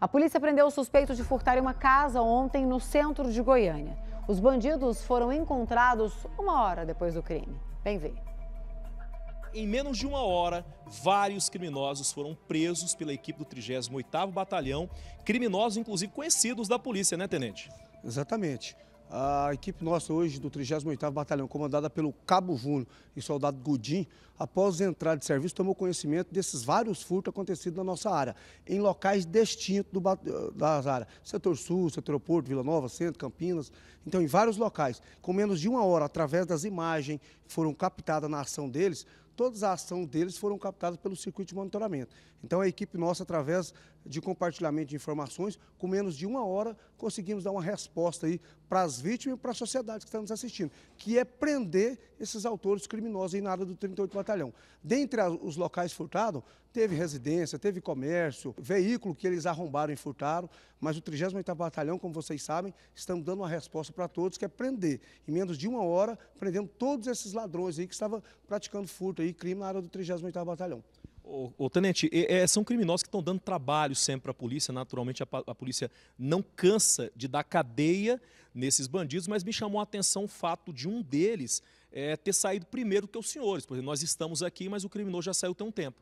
A polícia prendeu o suspeito de furtar em uma casa ontem no centro de Goiânia. Os bandidos foram encontrados uma hora depois do crime. Bem ver. Em menos de uma hora, vários criminosos foram presos pela equipe do 38º Batalhão, criminosos inclusive conhecidos da polícia, né, tenente? Exatamente. A equipe nossa hoje do 38º Batalhão, comandada pelo Cabo Vuno e soldado Gudim, após entrar de serviço, tomou conhecimento desses vários furtos acontecidos na nossa área, em locais distintos do, das áreas, setor sul, setor porto, Vila Nova, centro, Campinas, então em vários locais. Com menos de uma hora, através das imagens que foram captadas na ação deles, todas a ação deles foram captadas pelo circuito de monitoramento. Então a equipe nossa, através de compartilhamento de informações, com menos de uma hora conseguimos dar uma resposta aí para as vítimas e para a sociedade que está nos assistindo, que é prender esses autores criminosos aí na área do 38 Batalhão. Dentre os locais furtados, Teve residência, teve comércio, veículo que eles arrombaram e furtaram, mas o 38º Batalhão, como vocês sabem, estamos dando uma resposta para todos, que é prender. Em menos de uma hora, prendemos todos esses ladrões aí que estavam praticando furto e crime na área do 38º Batalhão. O Tenente, é, são criminosos que estão dando trabalho sempre para a polícia. Naturalmente, a, a, polícia não cansa de dar cadeia nesses bandidos, mas me chamou a atenção o fato de um deles é, ter saído primeiro que os senhores. Por exemplo, nós estamos aqui, mas o criminoso já saiu tem um tempo.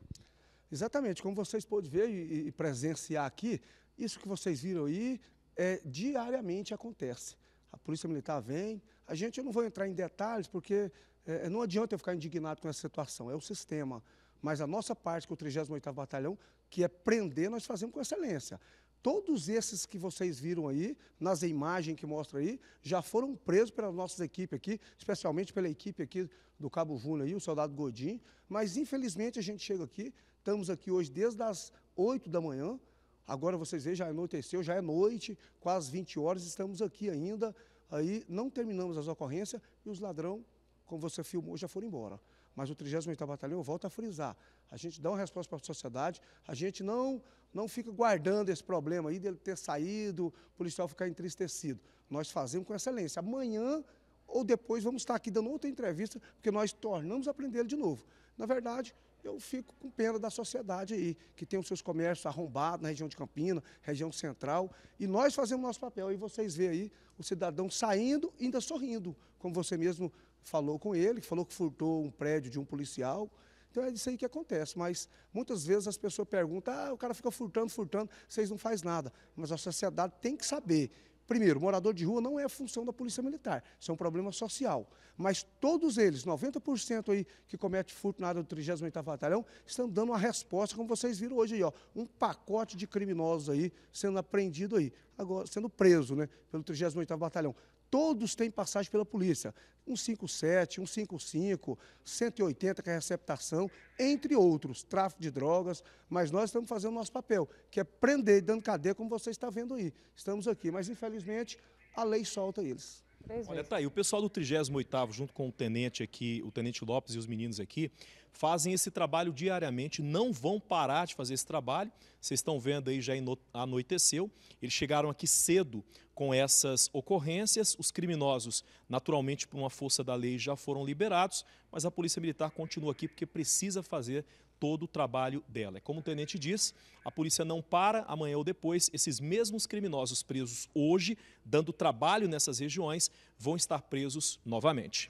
Exatamente, como vocês podem ver e, e presenciar aqui, isso que vocês viram aí é, diariamente acontece. A polícia militar vem, a gente, eu não vou entrar em detalhes, porque é, é não adianta eu ficar indignado com essa situação, é o sistema. Mas a nossa parte, que o 38º Batalhão, que é prender, nós fazemos com excelência. Todos esses que vocês viram aí, nas imagens que mostra aí, já foram presos pelas nossas equipes aqui, especialmente pela equipe aqui do Cabo Júnior aí, o soldado Godin. Mas infelizmente a gente chega aqui, estamos aqui hoje desde as 8 da manhã. Agora vocês veem, já anoiteceu, já é noite, quase 20 horas, estamos aqui ainda. Aí não terminamos as ocorrências e os ladrões, como você filmou, já foram embora. Mas o 38 Batalhão, eu volto a frisar, a gente dá uma resposta para a sociedade, a gente não, não fica guardando esse problema aí dele ter saído, o policial ficar entristecido. Nós fazemos com excelência. Amanhã ou depois vamos estar aqui dando outra entrevista, porque nós tornamos a prender ele de novo. Na verdade, eu fico com pena da sociedade aí, que tem os seus comércios arrombados na região de Campina, região central, e nós fazemos nosso papel. E vocês veem aí o cidadão saindo, ainda sorrindo, como você mesmo falou com ele, falou que furtou um prédio de um policial. Então é isso aí que acontece. Mas muitas vezes as pessoas perguntam: ah, o cara fica furtando, furtando, vocês não faz nada. Mas a sociedade tem que saber. Primeiro, morador de rua não é a função da Polícia Militar, isso é um problema social. Mas todos eles, 90% aí que comete furto na área do 38º Batalhão, estão dando uma resposta, como vocês viram hoje aí, ó, um pacote de criminosos aí sendo apreendido aí, agora sendo preso, né, pelo 38º Batalhão todos têm passagem pela polícia. 157, 155, 180, que é a receptação, entre outros, tráfico de drogas, mas nós estamos fazendo o nosso papel, que é prender, dando cadeia, como você está vendo aí. Estamos aqui, mas infelizmente a lei solta eles. Olha, tá aí, o pessoal do 38 junto com o tenente aqui, o tenente Lopes e os meninos aqui, fazem esse trabalho diariamente, não vão parar de fazer esse trabalho. Vocês estão vendo aí, já anoiteceu. Eles chegaram aqui cedo com essas ocorrências. Os criminosos, naturalmente, por uma força da lei, já foram liberados, mas a Polícia Militar continua aqui porque precisa fazer todo o trabalho dela. É como o tenente diz, a polícia não para amanhã ou depois. Esses mesmos criminosos presos hoje, dando trabalho nessas regiões, vão estar presos novamente.